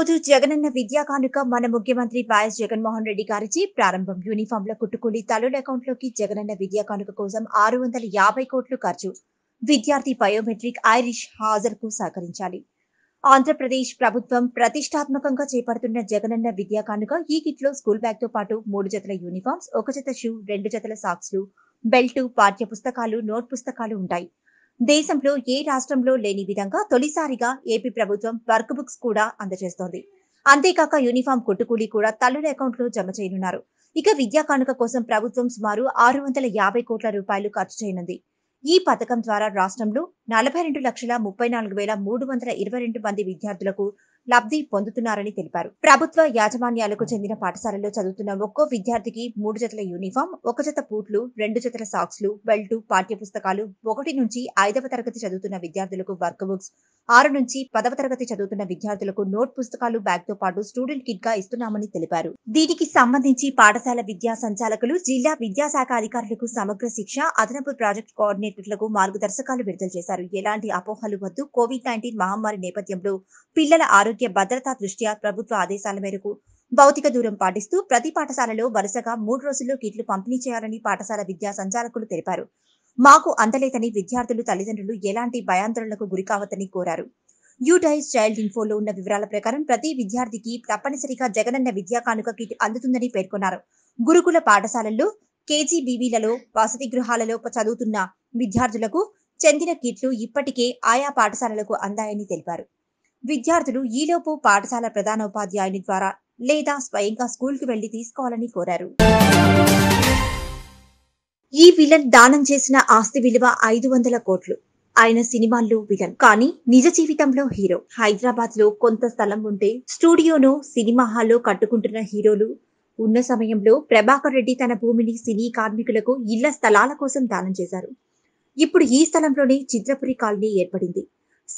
రోజు జగనన్న విద్యా కానుక మన ముఖ్యమంత్రి వైఎస్ జగన్మోహన్ రెడ్డి గారిచి ప్రారంభం యూనిఫామ్ యూనిఫామ్ల కుట్టుకూలి తల్లుల అకౌంట్లోకి జగనన్న విద్యా కానుక కోసం ఆరు వందల యాభై కోట్లు ఖర్చు విద్యార్థి బయోమెట్రిక్ ఐరిష్ హాజరుకు సహకరించాలి ఆంధ్రప్రదేశ్ ప్రభుత్వం ప్రతిష్టాత్మకంగా చేపడుతున్న జగనన్న విద్యా కానుక ఈ కిట్లో స్కూల్ బ్యాగ్ తో పాటు మూడు జతల యూనిఫామ్స్ ఒక జత షూ రెండు జతల సాక్స్లు బెల్టు పాఠ్య పుస్తకాలు నోట్ పుస్తకాలు ఉంటాయి దేశంలో ఏ రాష్ట్రంలో లేని విధంగా తొలిసారిగా ఏపీ ప్రభుత్వం వర్క్ బుక్స్ కూడా అందజేస్తోంది అంతేకాక యూనిఫామ్ కొట్టుకూలి కూడా తల్లుల అకౌంట్లో జమ చేయనున్నారు ఇక విద్యా కానుక కోసం ప్రభుత్వం సుమారు ఆరు వందల యాభై కోట్ల రూపాయలు ఖర్చు చేయనుంది ఈ పథకం ద్వారా రాష్ట్రంలో నలభై రెండు లక్షల ముప్పై నాలుగు వేల మూడు వందల ఇరవై రెండు మంది విద్యార్థులకు లబ్ధి పొందుతున్నారని తెలిపారు ప్రభుత్వ యాజమాన్యాలకు చెందిన పాఠశాలలో చదువుతున్న ఒక్కో విద్యార్థికి మూడు జతల యూనిఫామ్ ఒక జత పూట్లు రెండు జతల సాక్స్లు బెల్టు పాఠ్యపుస్తకాలు ఒకటి నుంచి ఐదవ తరగతి చదువుతున్న విద్యార్థులకు వర్క్ బుక్స్ ఆరు నుంచి పదవ తరగతి చదువుతున్న విద్యార్థులకు నోట్ పుస్తకాలు బ్యాగ్ తో పాటు స్టూడెంట్ కిట్ గా ఇస్తున్నామని తెలిపారు దీనికి సంబంధించి పాఠశాల విద్యా సంచాలకులు జిల్లా విద్యాశాఖ అధికారులకు సమగ్ర శిక్ష అదనపు ప్రాజెక్ట్ కోఆర్డినేటర్లకు మార్గదర్శకాలు విడుదల చేశారు ఎలాంటి అపోహలు వద్దు కోవిడ్ నైన్టీన్ మహమ్మారి నేపథ్యంలో పిల్లల ఆరోగ్య ఆరోగ్య భద్రతా దృష్ట్యా ప్రభుత్వ ఆదేశాల మేరకు భౌతిక దూరం పాటిస్తూ ప్రతి పాఠశాలలో వరుసగా మూడు రోజుల్లో కిట్లు పంపిణీ చేయాలని పాఠశాల విద్యా సంచాలకులు తెలిపారు మాకు అందలేదని విద్యార్థులు తల్లిదండ్రులు ఎలాంటి భయాందోళనలకు గురికావద్దని కోరారు యూటైజ్ చైల్డ్ ఇన్ఫోలో ఉన్న వివరాల ప్రకారం ప్రతి విద్యార్థికి తప్పనిసరిగా జగనన్న విద్యా కానుక కిట్ అందుతుందని పేర్కొన్నారు గురుకుల పాఠశాలల్లో కేజీబీవీలలో వసతి గృహాలలో చదువుతున్న విద్యార్థులకు చెందిన కిట్లు ఇప్పటికే ఆయా పాఠశాలలకు అందాయని తెలిపారు విద్యార్థులు ఈలోపు పాఠశాల ప్రధానోపాధ్యాయుని ద్వారా లేదా స్వయంగా స్కూల్కి వెళ్లి తీసుకోవాలని కోరారు ఈ విలన్ దానం చేసిన ఆస్తి విలువ ఐదు వందల కోట్లు ఆయన సినిమాల్లో విలన్ కానీ నిజ జీవితంలో హీరో హైదరాబాద్ లో కొంత స్థలం ఉంటే స్టూడియోను సినిమా హాల్లో కట్టుకుంటున్న హీరోలు ఉన్న సమయంలో ప్రభాకర్ రెడ్డి తన భూమిని సినీ కార్మికులకు ఇళ్ల స్థలాల కోసం దానం చేశారు ఇప్పుడు ఈ స్థలంలోనే చిత్రపురి కాలనీ ఏర్పడింది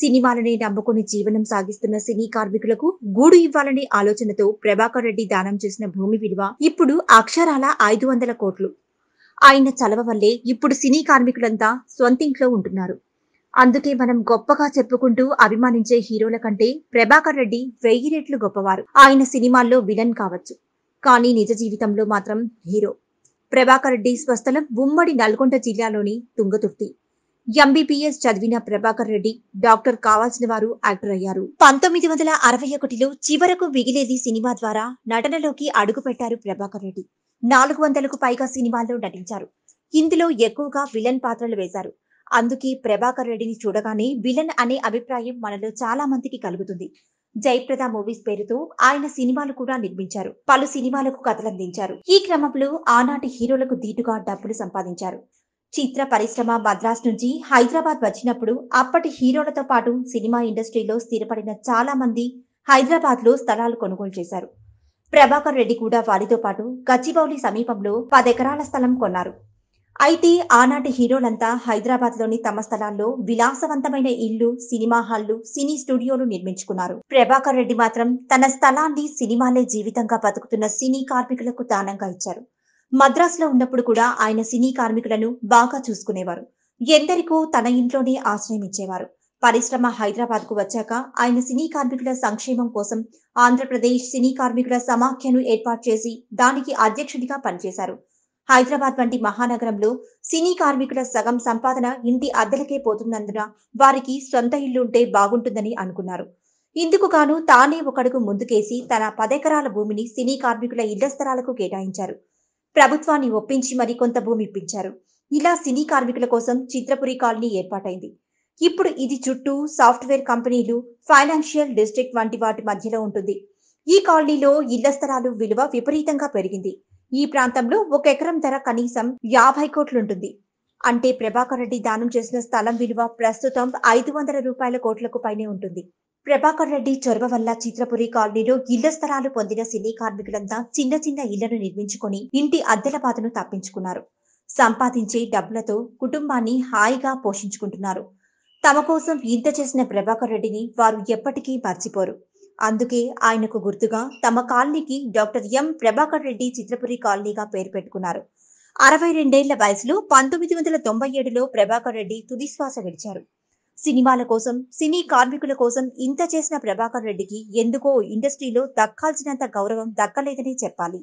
సినిమాలనే నమ్ముకుని జీవనం సాగిస్తున్న సినీ కార్మికులకు గూడు ఇవ్వాలనే ఆలోచనతో ప్రభాకర్ రెడ్డి దానం చేసిన భూమి విలువ ఇప్పుడు అక్షరాల ఐదు వందల కోట్లు ఆయన చలవ వల్లే ఇప్పుడు సినీ కార్మికులంతా స్వంతింట్లో ఉంటున్నారు అందుకే మనం గొప్పగా చెప్పుకుంటూ అభిమానించే హీరోల కంటే ప్రభాకర్ రెడ్డి వెయ్యి రెట్లు గొప్పవారు ఆయన సినిమాల్లో విలన్ కావచ్చు కానీ నిజ జీవితంలో మాత్రం హీరో ప్రభాకర్ రెడ్డి స్వస్థలం ఉమ్మడి నల్గొండ జిల్లాలోని తుంగతుర్తి ఎంబీబీఎస్ చదివిన ప్రభాకర్ రెడ్డి డాక్టర్ కావాల్సిన వారు యాక్టర్ అయ్యారు పంతొమ్మిది వందల అరవై ఒకటిలో చివరకు మిగిలేది సినిమా ద్వారా నటనలోకి అడుగుపెట్టారు ప్రభాకర్ రెడ్డి నాలుగు వందలకు పైగా సినిమాల్లో నటించారు ఇందులో ఎక్కువగా విలన్ పాత్రలు వేశారు అందుకే ప్రభాకర్ రెడ్డిని చూడగానే విలన్ అనే అభిప్రాయం మనలో చాలా మందికి కలుగుతుంది జయప్రద మూవీస్ పేరుతో ఆయన సినిమాలు కూడా నిర్మించారు పలు సినిమాలకు కథలందించారు ఈ క్రమంలో ఆనాటి హీరోలకు ధీటుగా డబ్బులు సంపాదించారు చిత్ర పరిశ్రమ మద్రాస్ నుంచి హైదరాబాద్ వచ్చినప్పుడు అప్పటి హీరోలతో పాటు సినిమా ఇండస్ట్రీలో స్థిరపడిన చాలా మంది హైదరాబాద్ లో స్థలాలు కొనుగోలు చేశారు ప్రభాకర్ రెడ్డి కూడా వారితో పాటు గచ్చిబౌలి సమీపంలో పదెకరాల స్థలం కొన్నారు అయితే ఆనాటి హీరోలంతా హైదరాబాద్లోని తమ స్థలాల్లో విలాసవంతమైన ఇల్లు సినిమా హాళ్లు సినీ స్టూడియోలు నిర్మించుకున్నారు ప్రభాకర్ రెడ్డి మాత్రం తన స్థలాన్ని సినిమాలే జీవితంగా బతుకుతున్న సినీ కార్మికులకు దానంగా ఇచ్చారు మద్రాసులో ఉన్నప్పుడు కూడా ఆయన సినీ కార్మికులను బాగా చూసుకునేవారు ఎందరికో తన ఇంట్లోనే ఆశ్రయం ఇచ్చేవారు పరిశ్రమ హైదరాబాద్ కు వచ్చాక ఆయన సినీ కార్మికుల సంక్షేమం కోసం ఆంధ్రప్రదేశ్ సినీ కార్మికుల సమాఖ్యను ఏర్పాటు చేసి దానికి అధ్యక్షుడిగా పనిచేశారు హైదరాబాద్ వంటి మహానగరంలో సినీ కార్మికుల సగం సంపాదన ఇంటి అద్దెలకే పోతున్నందున వారికి సొంత ఇల్లు ఉంటే బాగుంటుందని అనుకున్నారు ఇందుకు గాను తానే ఒకడుగు ముందుకేసి తన పదెకరాల భూమిని సినీ కార్మికుల ఇళ్ల స్థలాలకు కేటాయించారు ప్రభుత్వాన్ని ఒప్పించి మరి కొంత భూమి ఇప్పించారు ఇలా సినీ కార్మికుల కోసం చిత్రపురి కాలనీ ఏర్పాటైంది ఇప్పుడు ఇది చుట్టూ సాఫ్ట్వేర్ కంపెనీలు ఫైనాన్షియల్ డిస్ట్రిక్ట్ వంటి వాటి మధ్యలో ఉంటుంది ఈ కాలనీలో ఇళ్ల స్థలాలు విలువ విపరీతంగా పెరిగింది ఈ ప్రాంతంలో ఒక ఎకరం ధర కనీసం యాభై కోట్లుంటుంది అంటే ప్రభాకర్ రెడ్డి దానం చేసిన స్థలం విలువ ప్రస్తుతం ఐదు వందల రూపాయల కోట్లకు పైనే ఉంటుంది ప్రభాకర్ రెడ్డి చొరవ వల్ల చిత్రపురి కాలనీలో ఇళ్ల స్థలాలు పొందిన సినీ కార్మికులంతా చిన్న చిన్న ఇళ్లను నిర్మించుకుని ఇంటి అద్దెల బాధను తప్పించుకున్నారు సంపాదించే డబ్బులతో కుటుంబాన్ని హాయిగా పోషించుకుంటున్నారు తమ కోసం ఇంత చేసిన ప్రభాకర్ రెడ్డిని వారు ఎప్పటికీ మర్చిపోరు అందుకే ఆయనకు గుర్తుగా తమ కాలనీకి డాక్టర్ ఎం ప్రభాకర్ రెడ్డి చిత్రపురి కాలనీగా పేరు పెట్టుకున్నారు అరవై రెండేళ్ల వయసులో పంతొమ్మిది వందల తొంభై ఏడులో ప్రభాకర్ రెడ్డి తుదిశ్వాస విడిచారు సినిమాల కోసం సినీ కార్మికుల కోసం ఇంత చేసిన ప్రభాకర్ రెడ్డికి ఎందుకో ఇండస్ట్రీలో దక్కాల్సినంత గౌరవం దక్కలేదని చెప్పాలి